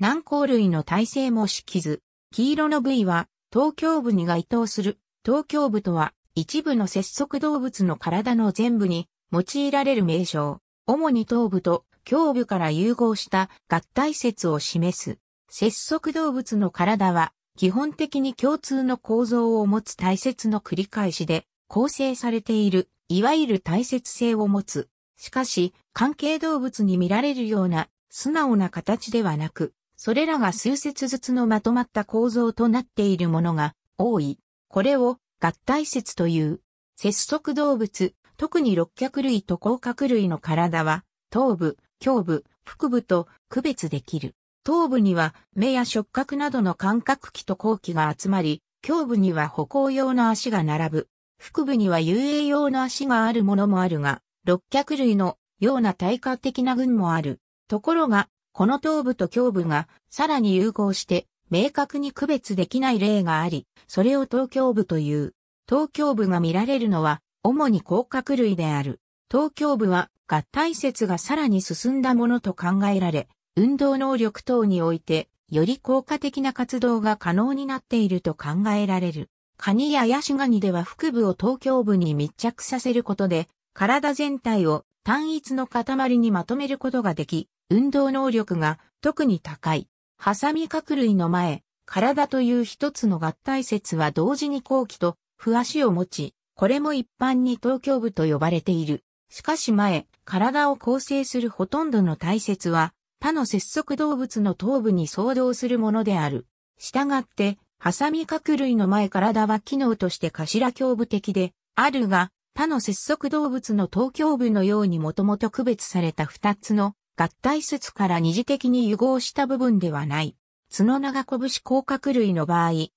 軟膏類の耐性もき図。黄色の部位は、東京部に該当する。東京部とは、一部の節足動物の体の全部に用いられる名称。主に頭部と胸部から融合した合体説を示す。節足動物の体は、基本的に共通の構造を持つ体切の繰り返しで構成されている、いわゆる体切性を持つ。しかし、関係動物に見られるような素直な形ではなく、それらが数節ずつのまとまった構造となっているものが多い。これを合体節という、節足動物、特に六脚類と甲殻類の体は、頭部、胸部、腹部と区別できる。頭部には目や触覚などの感覚器と後期が集まり、胸部には歩行用の足が並ぶ。腹部には遊泳用の足があるものもあるが、六脚類のような対価的な群もある。ところが、この頭部と胸部がさらに融合して明確に区別できない例があり、それを頭胸部という。頭胸部が見られるのは主に甲殻類である。頭胸部は合体説がさらに進んだものと考えられ、運動能力等においてより効果的な活動が可能になっていると考えられる。カニやヤシガニでは腹部を頭胸部に密着させることで、体全体を単一の塊にまとめることができ、運動能力が特に高い。ハサミ角類の前、体という一つの合体説は同時に後期と不足を持ち、これも一般に東京部と呼ばれている。しかし前、体を構成するほとんどの体説は、他の節足動物の頭部に相当するものである。したがって、ハサミ角類の前体は機能として頭胸部的で、あるが、他の節足動物の東京部のようにもともと区別された二つの合体節から二次的に融合した部分ではない。角長拳甲殻類の場合、例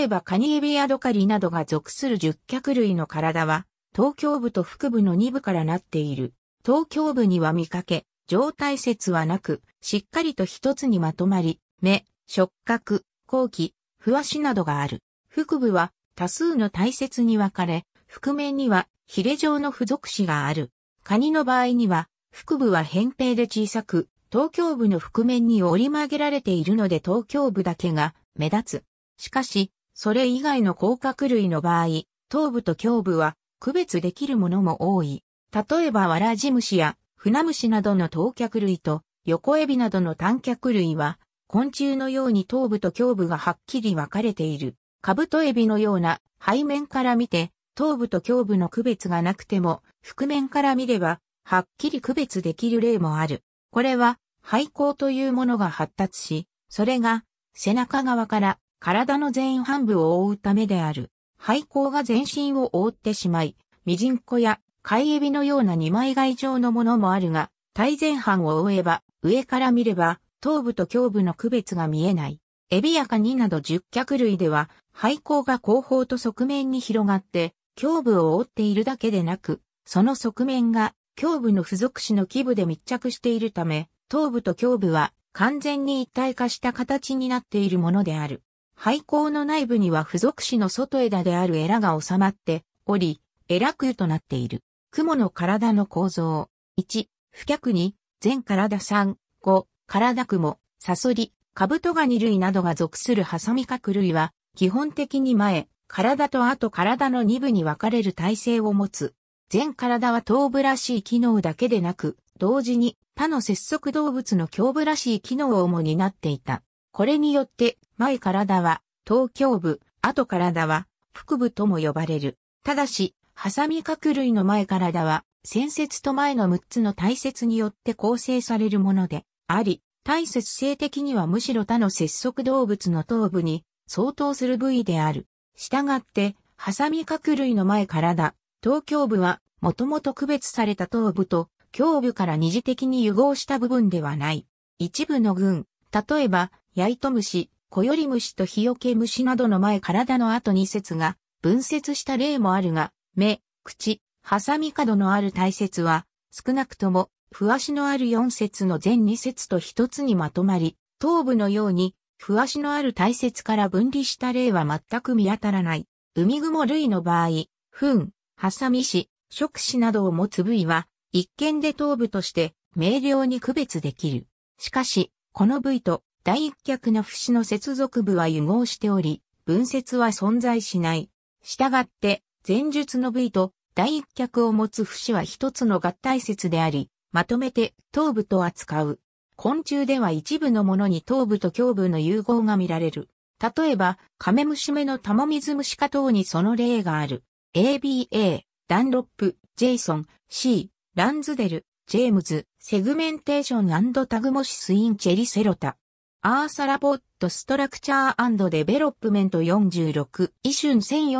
えばカニエビやドカリなどが属する十脚類の体は、東京部と腹部の二部からなっている。東京部には見かけ、状態節はなく、しっかりと一つにまとまり、目、触覚、後期、ふわしなどがある。腹部は多数の大節に分かれ、覆面にはヒレ状の付属子がある。カニの場合には、腹部は扁平で小さく、頭胸部の覆面に折り曲げられているので頭胸部だけが目立つ。しかし、それ以外の甲殻類の場合、頭部と胸部は区別できるものも多い。例えばわらジ虫やフナムシなどの頭脚類と横エビなどの短脚類は昆虫のように頭部と胸部がはっきり分かれている。カブトエビのような背面から見て頭部と胸部の区別がなくても、覆面から見れば、はっきり区別できる例もある。これは、肺甲というものが発達し、それが、背中側から体の全半部を覆うためである。肺甲が全身を覆ってしまい、ミジンコや貝エビのような二枚貝状のものもあるが、体前半を覆えば、上から見れば、頭部と胸部の区別が見えない。エビやカニなど十脚類では、肺甲が後方と側面に広がって、胸部を覆っているだけでなく、その側面が胸部の付属肢の基部で密着しているため、頭部と胸部は完全に一体化した形になっているものである。廃校の内部には付属肢の外枝であるエラが収まっており、エラ空となっている。雲の体の構造。1、不脚に、全体3、5、体雲、サソリ、カブトガニ類などが属するハサミカク類は、基本的に前、体とあと体の2部に分かれる体制を持つ。全体は頭部らしい機能だけでなく、同時に他の節足動物の胸部らしい機能をも担っていた。これによって、前体は頭胸部、後体は腹部とも呼ばれる。ただし、ハサミ角類の前体は、先節と前の6つの体節によって構成されるものであり、体節性的にはむしろ他の節足動物の頭部に相当する部位である。したがって、ハサミ角類の前からだ、頭胸部は、もともと区別された頭部と、胸部から二次的に融合した部分ではない。一部の群、例えば、ヤイトムシ、コヨリムシとヒヨケムシなどの前体の後に節が、分節した例もあるが、目、口、ハサミ角のある体節は、少なくとも、不足のある4節の全2節と1つにまとまり、頭部のように不足のある大切から分離した例は全く見当たらない。海雲類の場合、糞、ハサミ氏、触手などを持つ部位は、一見で頭部として明瞭に区別できる。しかし、この部位と第一脚の節の接続部は融合しており、分節は存在しない。したがって、前述の部位と第一脚を持つ節は一つの合体節であり、まとめて頭部と扱う。昆虫では一部のものに頭部と胸部の融合が見られる。例えば、カメムシ目のタモミズムシカ等にその例がある。ABA、ダンロップ、ジェイソン、C、ランズデル、ジェームズ、セグメンテーションタグモシスインチェリセロタ。アーサラポットストラクチャーデベロップメント46、イシュン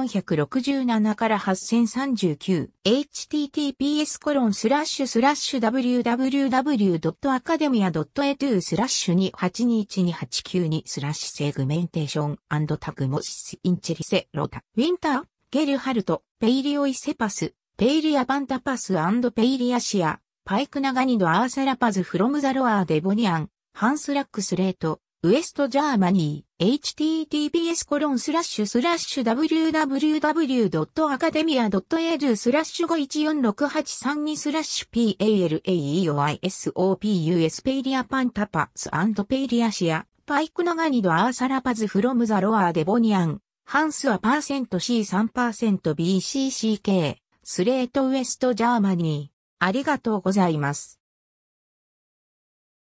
1467から 8039https コロンスラッシュスラッシュ www.academia.edu スラッシュ28212892スラッシュセグメンテーションタグモシスインチリセロタウィンターゲルハルトペイリオイセパスペイリアバンタパスペイリアシアパイクナガニドアーサラパズフロムザロアーデボニアンハンスラックスレート、ウエストジャーマニー、https コロンスラッシュスラッシュ www.academia.edu スラッシュ514683スラッシュ PALAEOISOPUS ペイリアパンタパスペイリアシア、パイクナガニドアーサラパズフロムザロアーデボニアン、ハンスはパーセント C3%BCCK、スレートウエストジャーマニー。ありがとうございます。